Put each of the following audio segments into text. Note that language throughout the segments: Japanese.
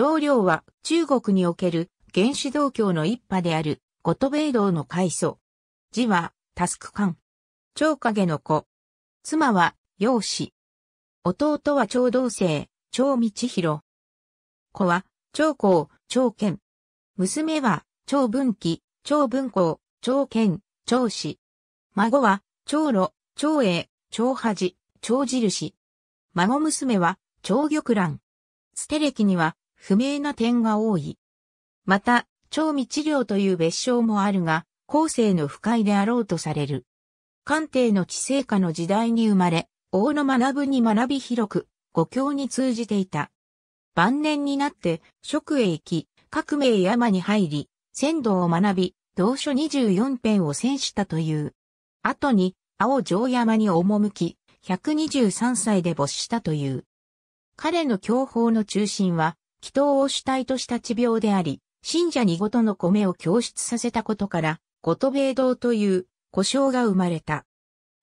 長領は中国における原始道教の一派であるゴトベイ道の開祖。字はタスクカン。長影の子。妻は養子。弟は長道生、長道弘。子は長公、長剣。娘は長文紀、長文公、長健、長子。孫は長路、長英、長恥、長印。孫娘は長玉蘭。捨て歴には不明な点が多い。また、長未治療という別称もあるが、後世の不快であろうとされる。官邸の治世下の時代に生まれ、王の学ぶに学び広く、五教に通じていた。晩年になって、職へ行き、革命山に入り、仙道を学び、同書24篇を遷したという。後に、青城山に赴き、123歳で没したという。彼の教法の中心は、祈祷を主体とした治病であり、信者にごとの米を供出させたことから、ごとべい堂という故障が生まれた。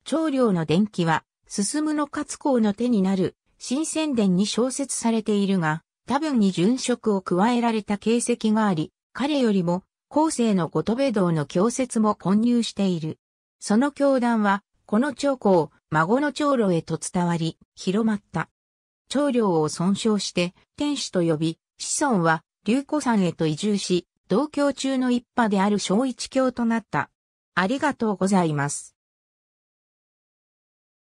長領の伝記は、進むの勝光の手になる、新宣伝に小説されているが、多分に殉職を加えられた形跡があり、彼よりも、後世のとべい堂の教説も混入している。その教団は、この長江、孫の長老へと伝わり、広まった。長領を損傷して天使と呼び、子孫は龍子山へと移住し、同居中の一派である小一教となった。ありがとうございます。